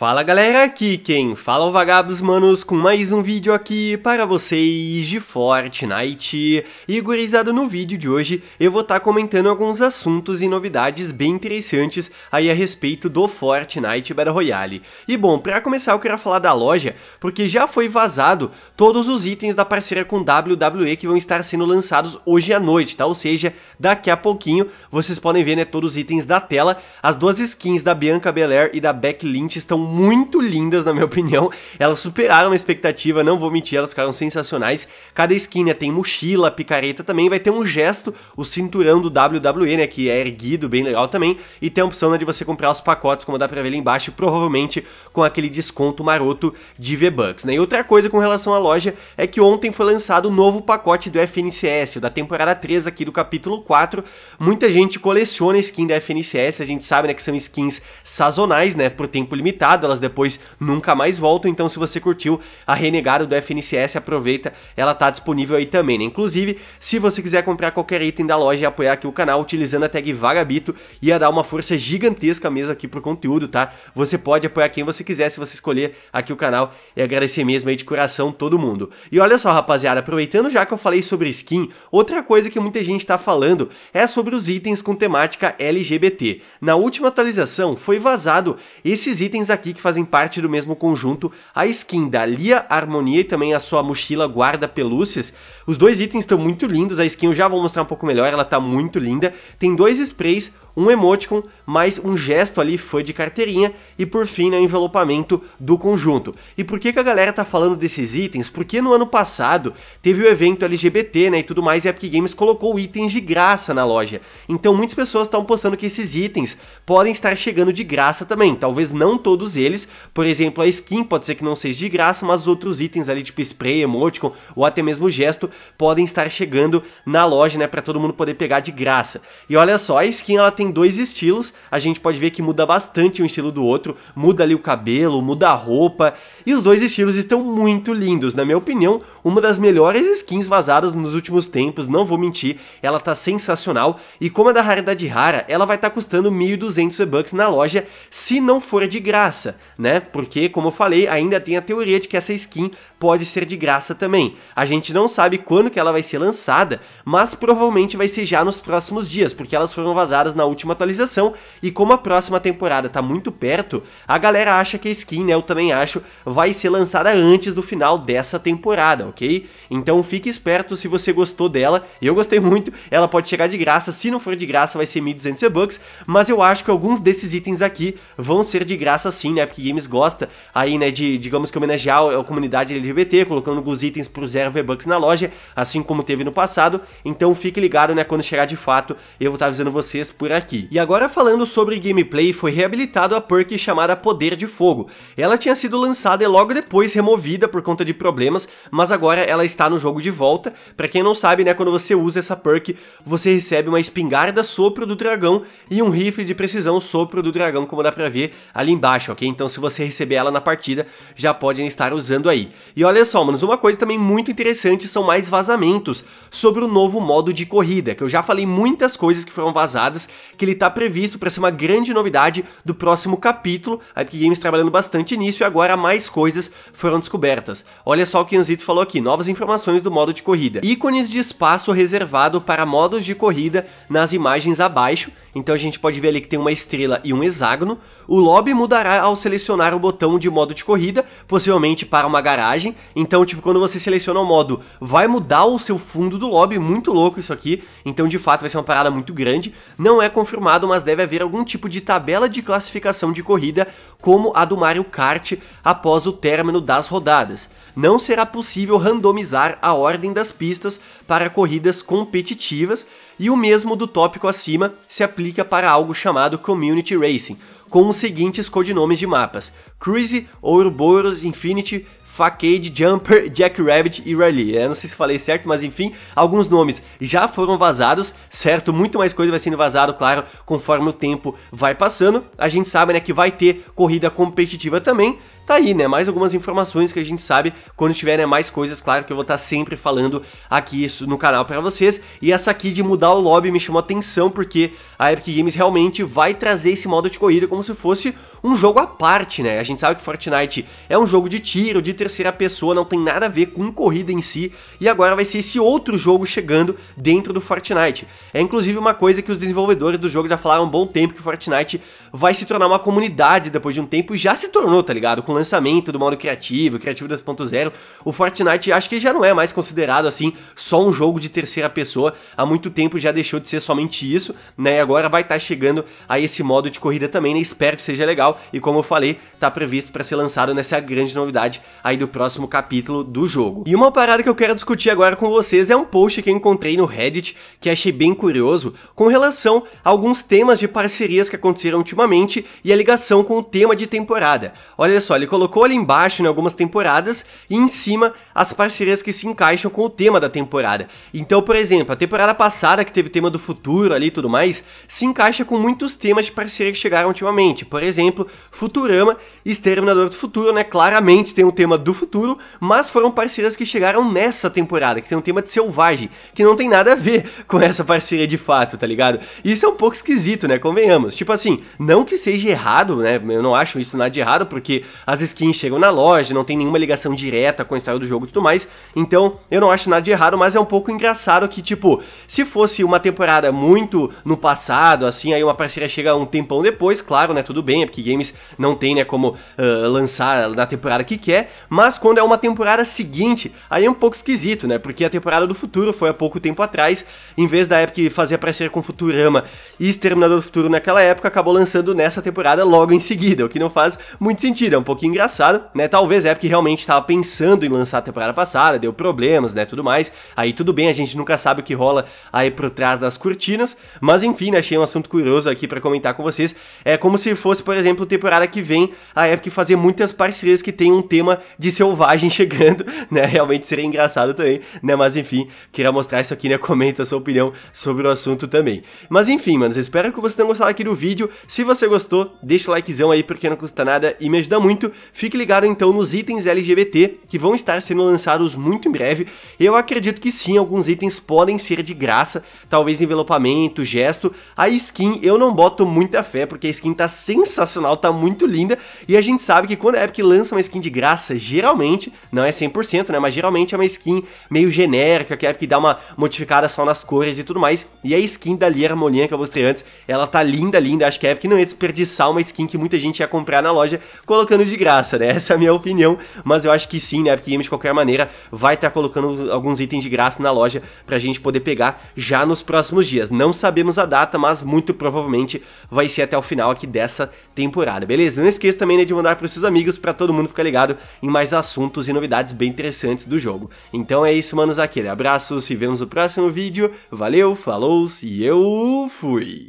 Fala galera, aqui quem fala é o Vagabos Manos com mais um vídeo aqui para vocês de Fortnite. E gurizada, no vídeo de hoje eu vou estar tá comentando alguns assuntos e novidades bem interessantes aí a respeito do Fortnite Battle Royale. E bom, para começar eu quero falar da loja, porque já foi vazado todos os itens da parceria com WWE que vão estar sendo lançados hoje à noite, tá? Ou seja, daqui a pouquinho vocês podem ver né, todos os itens da tela, as duas skins da Bianca Belair e da Beck Lynch estão muito lindas, na minha opinião. Elas superaram a expectativa, não vou mentir, elas ficaram sensacionais. Cada skin tem mochila, picareta também, vai ter um gesto, o cinturão do WWE, né, que é erguido, bem legal também, e tem a opção né, de você comprar os pacotes, como dá pra ver ali embaixo, provavelmente com aquele desconto maroto de V-Bucks, né? E outra coisa com relação à loja é que ontem foi lançado o um novo pacote do FNCS, da temporada 3 aqui do capítulo 4. Muita gente coleciona skin da FNCS, a gente sabe, né, que são skins sazonais, né, por tempo limitado, elas depois nunca mais voltam, então se você curtiu a Renegado do FNCS, aproveita, ela tá disponível aí também, né? Inclusive, se você quiser comprar qualquer item da loja e apoiar aqui o canal utilizando a tag Vagabito, ia dar uma força gigantesca mesmo aqui pro conteúdo, tá? Você pode apoiar quem você quiser, se você escolher aqui o canal e agradecer mesmo aí de coração todo mundo. E olha só, rapaziada, aproveitando já que eu falei sobre skin, outra coisa que muita gente tá falando é sobre os itens com temática LGBT. Na última atualização foi vazado esses itens aqui aqui que fazem parte do mesmo conjunto, a skin da Lia Harmonia e também a sua mochila guarda pelúcias. Os dois itens estão muito lindos, a skin eu já vou mostrar um pouco melhor, ela está muito linda. Tem dois sprays, um emoticon, mais um gesto ali foi de carteirinha e por fim né, o envelopamento do conjunto. E por que, que a galera tá falando desses itens? Porque no ano passado teve o evento LGBT né, e tudo mais e a Epic Games colocou itens de graça na loja. Então muitas pessoas estão postando que esses itens podem estar chegando de graça também, talvez não todos eles, por exemplo a skin pode ser que não seja de graça, mas outros itens ali tipo spray, emoticon ou até mesmo gesto podem estar chegando na loja né, para todo mundo poder pegar de graça. E olha só, a skin ela tem dois estilos, a gente pode ver que muda bastante um estilo do outro, muda ali o cabelo, muda a roupa, e os dois estilos estão muito lindos, na minha opinião, uma das melhores skins vazadas nos últimos tempos, não vou mentir, ela tá sensacional, e como é da raridade rara, ela vai estar tá custando 1.200 e bucks na loja, se não for de graça, né, porque como eu falei, ainda tem a teoria de que essa skin pode ser de graça também, a gente não sabe quando que ela vai ser lançada, mas provavelmente vai ser já nos próximos dias, porque elas foram vazadas na última atualização, e como a próxima temporada tá muito perto, a galera acha que a skin, né, eu também acho, vai ser lançada antes do final dessa temporada, ok? Então fique esperto se você gostou dela, eu gostei muito, ela pode chegar de graça, se não for de graça vai ser 1.200 e-bucks, mas eu acho que alguns desses itens aqui vão ser de graça sim, né, porque Games gosta aí, né, de, digamos que homenagear a comunidade LGBT, colocando alguns itens pro 0 V-Bucks na loja, assim como teve no passado, então fique ligado, né, quando chegar de fato, eu vou estar avisando vocês por aqui aqui. E agora falando sobre gameplay, foi reabilitado a perk chamada Poder de Fogo. Ela tinha sido lançada e logo depois removida por conta de problemas, mas agora ela está no jogo de volta. Pra quem não sabe, né, quando você usa essa perk, você recebe uma espingarda sopro do dragão e um rifle de precisão sopro do dragão, como dá pra ver ali embaixo, ok? Então se você receber ela na partida, já podem estar usando aí. E olha só, manos, uma coisa também muito interessante são mais vazamentos sobre o novo modo de corrida, que eu já falei muitas coisas que foram vazadas que ele está previsto para ser uma grande novidade do próximo capítulo. A Epic Games trabalhando bastante nisso e agora mais coisas foram descobertas. Olha só o que Anzito falou aqui, novas informações do modo de corrida. Ícones de espaço reservado para modos de corrida nas imagens abaixo então a gente pode ver ali que tem uma estrela e um hexágono. O lobby mudará ao selecionar o botão de modo de corrida, possivelmente para uma garagem. Então, tipo, quando você seleciona o modo, vai mudar o seu fundo do lobby, muito louco isso aqui. Então, de fato, vai ser uma parada muito grande. Não é confirmado, mas deve haver algum tipo de tabela de classificação de corrida, como a do Mario Kart após o término das rodadas não será possível randomizar a ordem das pistas para corridas competitivas, e o mesmo do tópico acima se aplica para algo chamado Community Racing, com os seguintes codinomes de mapas: Cruise, Ouroboros, Infinity, Facade, Jumper, Jackrabbit e Rally. Eu não sei se falei certo, mas enfim, alguns nomes já foram vazados, certo? Muito mais coisa vai sendo vazado, claro, conforme o tempo vai passando. A gente sabe, né, que vai ter corrida competitiva também, tá aí, né? Mais algumas informações que a gente sabe. Quando tiver né, mais coisas, claro que eu vou estar tá sempre falando aqui isso no canal para vocês. E essa aqui de mudar o lobby me chamou atenção, porque a Epic Games realmente vai trazer esse modo de corrida como se fosse um jogo à parte, né? A gente sabe que Fortnite é um jogo de tiro, de terceira pessoa, não tem nada a ver com corrida em si. E agora vai ser esse outro jogo chegando dentro do Fortnite. É inclusive uma coisa que os desenvolvedores do jogo já falaram há um bom tempo que Fortnite vai se tornar uma comunidade depois de um tempo e já se tornou, tá ligado? Com lançamento do modo criativo, criativo 2.0, o Fortnite acho que já não é mais considerado assim só um jogo de terceira pessoa. Há muito tempo já deixou de ser somente isso, né? E agora vai estar tá chegando a esse modo de corrida também, né? Espero que seja legal. E como eu falei, tá previsto para ser lançado nessa grande novidade aí do próximo capítulo do jogo. E uma parada que eu quero discutir agora com vocês é um post que eu encontrei no Reddit que achei bem curioso com relação a alguns temas de parcerias que aconteceram ultimamente e a ligação com o tema de temporada. Olha só, ele colocou ali embaixo, em algumas temporadas, e em cima as parcerias que se encaixam com o tema da temporada. Então, por exemplo, a temporada passada, que teve o tema do futuro ali e tudo mais, se encaixa com muitos temas de parceria que chegaram ultimamente. Por exemplo, Futurama e Exterminador do Futuro, né? Claramente tem um tema do futuro, mas foram parcerias que chegaram nessa temporada, que tem um tema de selvagem, que não tem nada a ver com essa parceria de fato, tá ligado? Isso é um pouco esquisito, né? Convenhamos. Tipo assim, não que seja errado, né? Eu não acho isso nada de errado, porque as skins chegam na loja, não tem nenhuma ligação direta com a história do jogo e tudo mais. Então, eu não acho nada de errado, mas é um pouco engraçado que, tipo, se fosse uma temporada muito no passado, assim, aí uma parceria chega um tempão depois, claro, né? Tudo bem, é porque games não tem, né, como uh, lançar na temporada que quer, mas quando é uma temporada seguinte, aí é um pouco esquisito, né? Porque a temporada do futuro foi há pouco tempo atrás, em vez da época que fazia parceria com Futurama e Exterminador do Futuro naquela época, acabou lançando nessa temporada logo em seguida, o que não faz muito sentido, é um pouco pouquinho engraçado, né? Talvez é porque realmente estava pensando em lançar a temporada passada, deu problemas, né? Tudo mais. Aí tudo bem, a gente nunca sabe o que rola aí por trás das cortinas. Mas enfim, né? achei um assunto curioso aqui para comentar com vocês. É como se fosse, por exemplo, temporada que vem a Epic fazer muitas parcerias que tem um tema de selvagem chegando, né? Realmente seria engraçado também, né? Mas enfim, queria mostrar isso aqui, né? Comenta a sua opinião sobre o assunto também. Mas enfim, manos, espero que vocês tenham gostado aqui do vídeo. Se você gostou, deixa o likezão aí porque não custa nada e me ajuda muito fique ligado então nos itens LGBT que vão estar sendo lançados muito em breve. Eu acredito que sim, alguns itens podem ser de graça, talvez envelopamento, gesto. A skin eu não boto muita fé, porque a skin tá sensacional, tá muito linda, e a gente sabe que quando a Epic lança uma skin de graça, geralmente, não é 100%, né, mas geralmente é uma skin meio genérica, que a Epic dá uma modificada só nas cores e tudo mais, e a skin da Lia molinha que eu mostrei antes, ela tá linda, linda, acho que a Epic não ia desperdiçar uma skin que muita gente ia comprar na loja, colocando de graça, né? Essa é a minha opinião, mas eu acho que sim, né? A Epic de qualquer maneira, vai estar tá colocando alguns itens de graça na loja pra gente poder pegar já nos próximos dias. Não sabemos a data, mas muito provavelmente vai ser até o final aqui dessa temporada, beleza? Não esqueça também né, de mandar pros seus amigos pra todo mundo ficar ligado em mais assuntos e novidades bem interessantes do jogo. Então é isso, manos, aquele abraço, se vemos no próximo vídeo, valeu, falou e eu fui!